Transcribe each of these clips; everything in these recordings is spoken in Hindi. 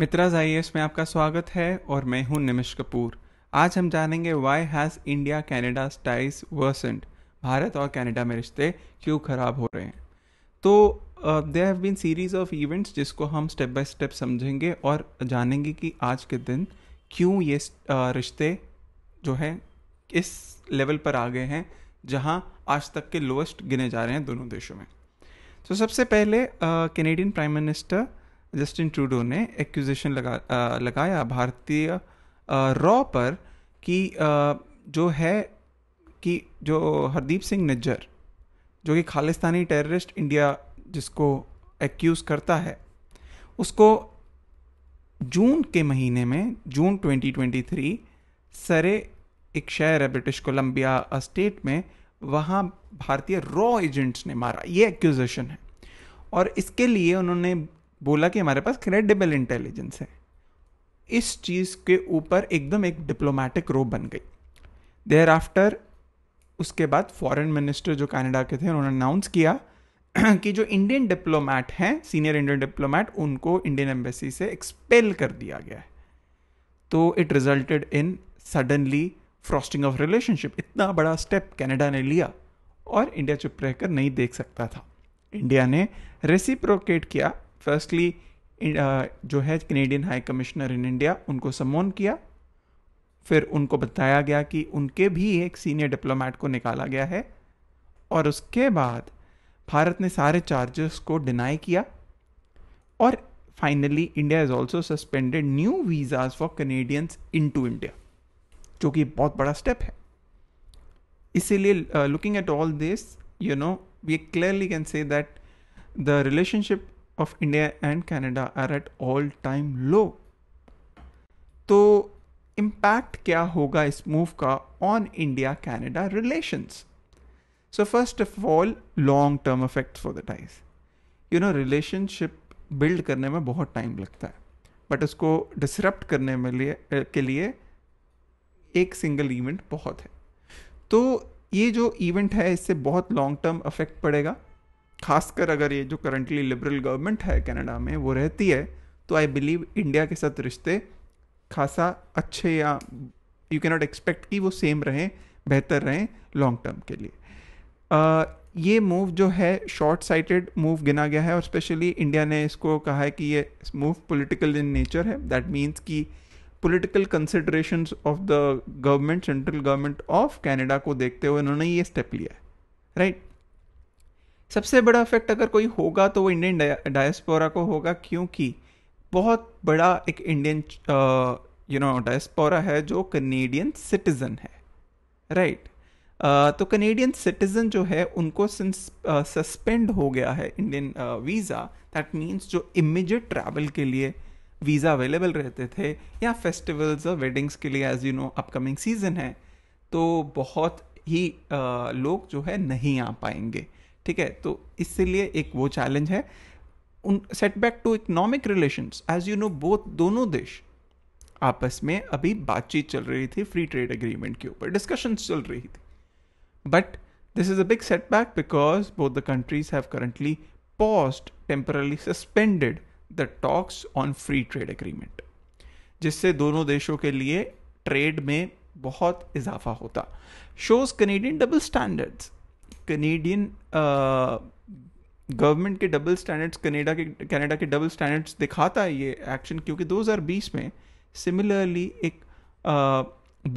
मित्राज आई एस में आपका स्वागत है और मैं हूं निमिश कपूर आज हम जानेंगे why has India Canada ties worsened Bharat और कनाडा में रिश्ते क्यों ख़राब हो रहे हैं तो there have been series of events जिसको हम स्टेप बाय स्टेप समझेंगे और जानेंगे कि आज के दिन क्यों ये रिश्ते जो है इस लेवल पर आ गए हैं जहां आज तक के लोएस्ट गिने जा रहे हैं दोनों देशों में तो सबसे पहले Canadian prime minister Justin Trudeau ने एक्यूजेशन लगा आ, लगाया भारतीय रॉ पर कि जो है कि जो हरदीप सिंह निज्जर जो कि खालिस्तानी टेररिस्ट इंडिया जिसको एक्यूज़ करता है उसको जून के महीने में जून 2023 सरे एक शहर है ब्रिटिश कोलंबिया स्टेट में वहाँ भारतीय रॉ एजेंट्स ने मारा ये एक्यूजेशन है और इसके लिए उन्होंने बोला कि हमारे पास क्रेडिबल इंटेलिजेंस है इस चीज़ के ऊपर एकदम एक डिप्लोमेटिक रो बन गई देयर आफ्टर उसके बाद फॉरेन मिनिस्टर जो कनाडा के थे उन्होंने अनाउंस किया कि जो इंडियन डिप्लोमेट हैं सीनियर इंडियन डिप्लोमेट उनको इंडियन एम्बेसी से एक्सपेल कर दिया गया है तो it resulted in suddenly frosting of relationship इतना बड़ा स्टेप कनाडा ने लिया और इंडिया चुप रहकर नहीं देख सकता था इंडिया ने रेसिप्रोकेट किया फर्स्टली uh, जो है Canadian high commissioner in India उनको सम्मोन किया फिर उनको बताया गया कि उनके भी एक सीनियर डिप्लोमेट को निकाला गया है और उसके बाद भारत ने सारे चार्जेस को डिनाई किया और finally India is also suspended new visas for Canadians into India जो कि बहुत बड़ा स्टेप है इसीलिए looking at all this you know we clearly can say that the relationship of India and Canada are at all time low तो इम्पैक्ट क्या होगा इस मूव का on India Canada relations so first of all long term effect for the ties you know relationship build करने में बहुत टाइम लगता है बट उसको डिसरप्ट करने में लिए के लिए एक सिंगल इवेंट बहुत है तो ये जो इवेंट है इससे बहुत लॉन्ग टर्म इफेक्ट पड़ेगा खासकर अगर ये जो करंटली लिबरल गवर्नमेंट है कनाडा में वो रहती है तो आई बिलीव इंडिया के साथ रिश्ते खासा अच्छे या यू कैनॉट एक्सपेक्ट कि वो सेम रहें बेहतर रहें लॉन्ग टर्म के लिए आ, ये मूव जो है शॉर्ट साइटेड मूव गिना गया है और स्पेशली इंडिया ने इसको कहा है कि ये मूव पॉलिटिकल इन नेचर है दैट मीन्स कि political consideration of the government central government of Canada को देखते हुए उन्होंने ये स्टेप लिया है राइट सबसे बड़ा इफेक्ट अगर कोई होगा तो वो इंडियन डायस्पोरा को होगा क्योंकि बहुत बड़ा एक इंडियन यू नो डायस्पोरा है जो कनेडियन सिटीज़न है राइट right? Uh, तो कनेडियन सिटीज़न जो है उनको सस्पेंड uh, हो गया है इंडियन वीज़ा दैट मीन्स जो इमिजिएट ट्रैवल के लिए वीज़ा अवेलेबल रहते थे या फेस्टिवल्स और वेडिंग्स के लिए as you know upcoming season है तो बहुत ही uh, लोग जो है नहीं आ पाएंगे ठीक है तो इसलिए एक वो चैलेंज है उन setback to economic relations as you know both दोनों देश आपस में अभी बातचीत चल रही थी फ्री ट्रेड एग्रीमेंट के ऊपर डिस्कशन चल रही थी but this is a big setback because both the countries have currently paused temporarily suspended the talks on free trade agreement जिससे दोनों देशों के लिए ट्रेड में बहुत इजाफा होता shows Canadian double standards Canadian government uh, के डबल स्टैंडर्ड्स कनेडा के कनाडा के डबल स्टैंडर्ड्स दिखाता है ये एक्शन क्योंकि 2020 में सिमिलरली एक uh,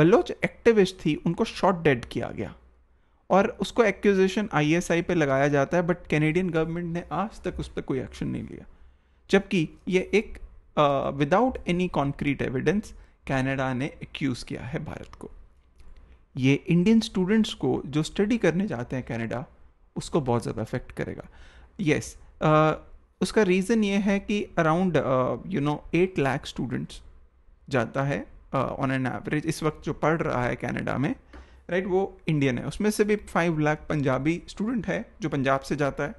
बलोच एक्टिविस्ट थी उनको शॉट डेड किया गया और उसको एक्यूजेशन आईएसआई पे लगाया जाता है बट कैनेडियन गवर्नमेंट ने आज तक उस पर कोई एक्शन नहीं लिया जबकि ये एक without any concrete evidence Canada ने एक्यूज़ किया है भारत को ये इंडियन स्टूडेंट्स को जो स्टडी करने जाते हैं कनाडा उसको बहुत ज़्यादा अफेक्ट करेगा यस yes, uh, उसका रीज़न ये है कि around you know eight lakh students जाता है ऑन एन एवरेज इस वक्त जो पढ़ रहा है कनाडा में राइट right, वो इंडियन है उसमें से भी फाइव लाख पंजाबी स्टूडेंट है जो पंजाब से जाता है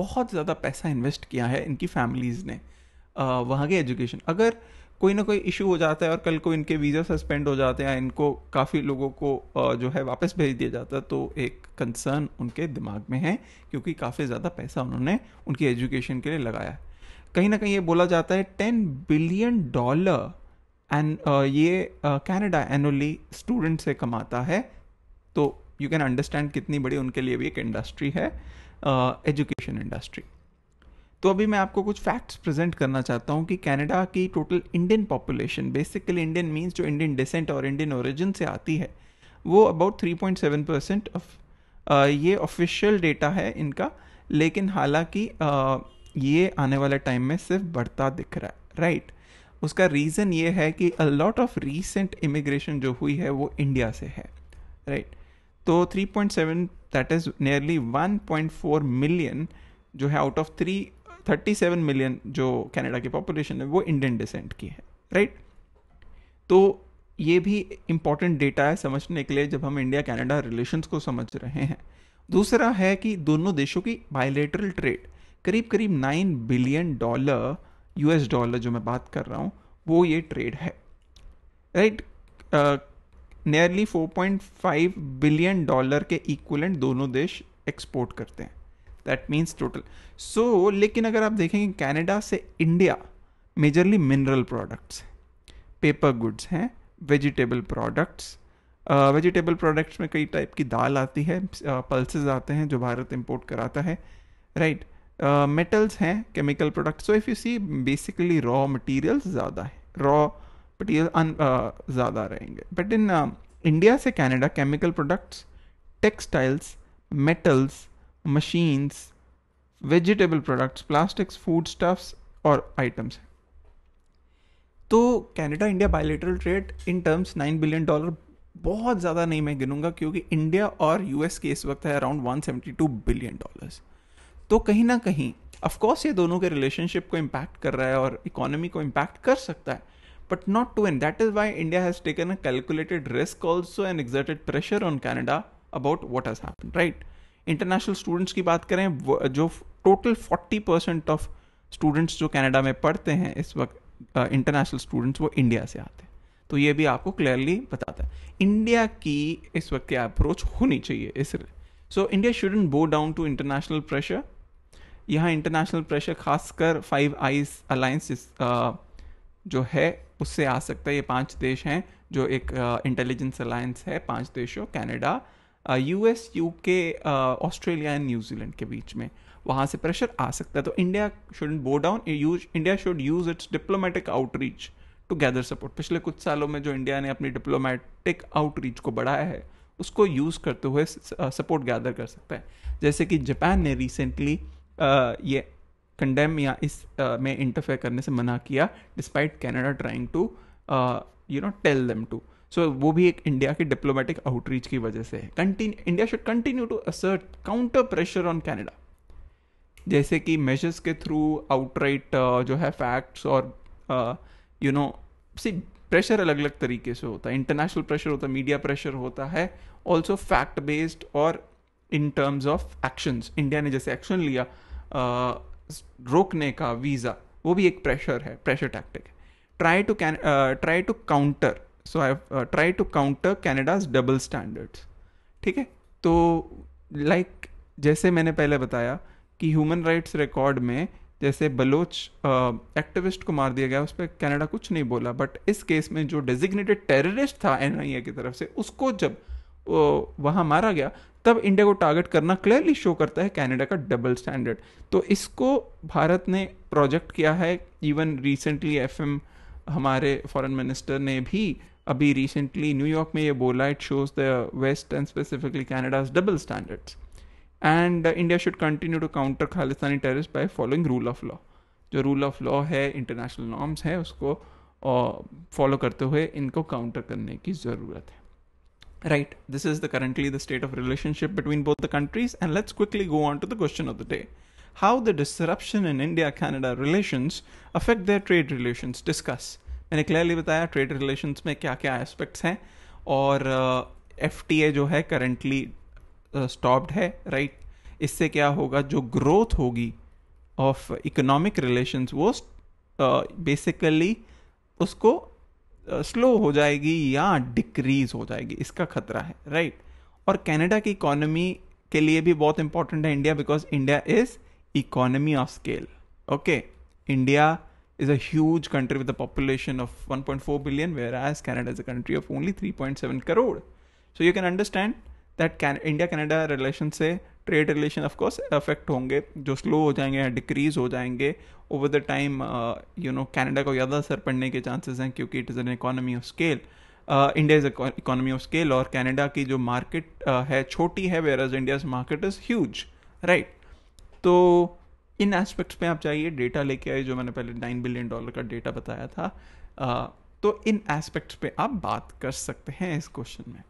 बहुत ज़्यादा पैसा इन्वेस्ट किया है इनकी फैमिलीज़ ने uh, वहाँ के एजुकेशन अगर कोई ना कोई इशू हो जाता है और कल को इनके वीज़ा सस्पेंड हो जाते हैं इनको काफ़ी लोगों को जो है वापस भेज दिया जाता है तो एक कंसर्न उनके दिमाग में है क्योंकि काफ़ी ज़्यादा पैसा उन्होंने उनकी एजुकेशन के लिए लगाया है कहीं ना कहीं ये बोला जाता है टेन बिलियन डॉलर एंड ये कैनेडा एनुअली स्टूडेंट से कमाता है तो यू कैन अंडरस्टैंड कितनी बड़ी उनके लिए भी एक इंडस्ट्री है एजुकेशन uh, इंडस्ट्री तो अभी मैं आपको कुछ फैक्ट्स प्रेजेंट करना चाहता हूँ कि कनाडा की total Indian population basically Indian means जो इंडियन डिसेंट और इंडियन ओरिजिन से आती है वो अबाउट 3.7 परसेंट ऑफ ये ऑफिशियल डेटा है इनका लेकिन हालांकि uh, ये आने वाले टाइम में सिर्फ बढ़ता दिख रहा है राइट उसका रीज़न ये है कि a lot of recent immigration जो हुई है वो इंडिया से है राइट तो 3.7 दैट इज़ नियरली 1.4 मिलियन जो है out of three thirty seven million जो कनाडा की पॉपुलेशन है वो इंडियन डिसेंट की है राइट तो ये भी इम्पॉर्टेंट डेटा है समझने के लिए जब हम इंडिया कनाडा रिलेशंस को समझ रहे हैं दूसरा है कि दोनों देशों की बायोलेटरल ट्रेड करीब करीब nine billion dollar US dollar जो मैं बात कर रहा हूँ वो ये ट्रेड है राइट नियरली 4.5 बिलियन डॉलर के इक्वलेंट दोनों देश एक्सपोर्ट करते हैं दैट मीन्स टोटल सो लेकिन अगर आप देखेंगे कैनेडा से India majorly mineral products paper goods हैं वेजिटेबल प्रोडक्ट्स वेजिटेबल प्रोडक्ट्स में कई टाइप की दाल आती है पल्सेज uh, आते हैं जो भारत इम्पोर्ट कराता है राइट मेटल्स हैं chemical products so if you see basically raw materials ज़्यादा है रॉ मटेरियल ज़्यादा रहेंगे बट इन इंडिया से Canada chemical products textiles metals machines vegetable products plastics food stuffs और आइटम्स हैं तो Canada India bilateral trade in terms nine billion dollar बहुत ज़्यादा नहीं मैं गिनूंगा क्योंकि इंडिया और यूएस के इस वक्त है अराउंड 172 बिलियन डॉलर्स तो कहीं ना कहीं ऑफकोर्स ये दोनों के रिलेशनशिप को इम्पैक्ट कर रहा है और इकोनॉमी को इम्पैक्ट कर सकता है but not too and that is why India has taken a calculated risk also and exerted pressure on Canada about what has happen right international students की बात करें जो total forty percent of students जो कनाडा में पढ़ते हैं इस वक्त इंटरनेशनल स्टूडेंट्स वो इंडिया से आते हैं तो ये भी आपको क्लियरली बताता है इंडिया की इस वक्त क्या अप्रोच होनी चाहिए इस so India shouldn't bow down to international pressure यहाँ इंटरनेशनल प्रेशर खासकर फाइव आईज अलायंस जो है उससे आ सकता है ये पांच देश हैं जो एक इंटेलिजेंस uh, अलायंस है पांच देशों Canada U S U K Australia and New Zealand के बीच में वहाँ से प्रेशर आ सकता है तो India should go down use India should use its diplomatic outreach to gather support पिछले कुछ सालों में जो इंडिया ने अपनी डिप्लोमेटिक आउटरीच को बढ़ाया है उसको यूज़ करते हुए सपोर्ट गैदर कर सकता है जैसे कि जापान ने रिसेंटली ये कंडेम या इस में इंटरफेयर करने से मना किया despite Canada trying to you know tell them to so so, वो भी एक इंडिया के डिप्लोमेटिक आउटरीच की वजह से है India should continue to assert counter pressure on Canada जैसे कि मेजर्स के थ्रू आउटराइट uh, जो है फैक्ट्स और यू नो सी प्रेशर अलग अलग तरीके से होता है इंटरनेशनल प्रेशर होता है मीडिया प्रेशर होता है ऑल्सो फैक्ट बेस्ड और in terms of actions India ने जैसे एक्शन लिया uh, रोकने का वीज़ा वो भी एक प्रेशर है प्रेशर टैक्टिक है try to can try to counter so I try to counter Canada's double standards ठीक है तो लाइक like, जैसे मैंने पहले बताया कि ह्यूमन राइट्स रिकॉर्ड में जैसे बलोच एक्टिविस्ट uh, को मार दिया गया उस पर कैनेडा कुछ नहीं बोला बट इस केस में जो डेजिग्नेटेड टेररिस्ट था एन की तरफ से उसको जब वहाँ मारा गया तब इंडिया को टारगेट करना क्लियरली शो करता है कनाडा का डबल स्टैंडर्ड तो इसको भारत ने प्रोजेक्ट किया है इवन रिसेंटली एफ हमारे फॉरेन मिनिस्टर ने भी अभी रिसेंटली न्यूयॉर्क में ये बोला it shows the west and specifically Canada's double standards and India should continue to counter Khalistani terrorist by following rule of law जो रूल ऑफ लॉ है इंटरनेशनल नॉर्म्स है उसको फॉलो करते हुए इनको काउंटर करने की ज़रूरत है right this is the currently the state of relationship between both the countries and let's quickly go on to the question of the day how the disruption in india canada relations affect their trade relations discuss मैंने क्लियरली बताया ट्रेड रिलेशन में क्या क्या एस्पेक्ट्स हैं और एफ uh, जो है करेंटली स्टॉप्ड uh, है राइट right? इससे क्या होगा जो ग्रोथ होगी ऑफ इकोनॉमिक रिलेशंस वो बेसिकली uh, उसको स्लो uh, हो जाएगी या डिक्रीज हो जाएगी इसका खतरा है राइट right? और कनाडा की इकोनॉमी के लिए भी बहुत इंपॉर्टेंट है India because India is economy of scale okay India is a huge country with a population of 1.4 billion, whereas Canada is a country of only 3.7 crore. So you can understand that can, India Canada relation से ट्रेड रिलेशन ऑफकोर्स अफेक्ट होंगे जो स्लो हो जाएंगे या डिक्रीज हो जाएंगे over the time you know Canada को ज़्यादा असर पड़ने के चांसेस हैं क्योंकि it is an economy of scale India is economy of scale और कैनेडा की जो मार्केट uh, है छोटी है where as India market is huge right तो इन एस्पेक्ट्स में आप जाइए डेटा लेके आए जो मैंने पहले नाइन बिलियन डॉलर का डेटा बताया था तो इन एस्पेक्ट्स पे आप बात कर सकते हैं इस क्वेश्चन में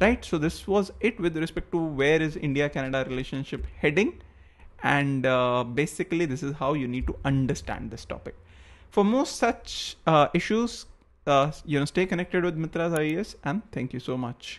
right so this was it with respect to where is India Canada relationship heading and basically this is how you need to understand this topic for most such issues you know stay connected with Mitra I and thank you so much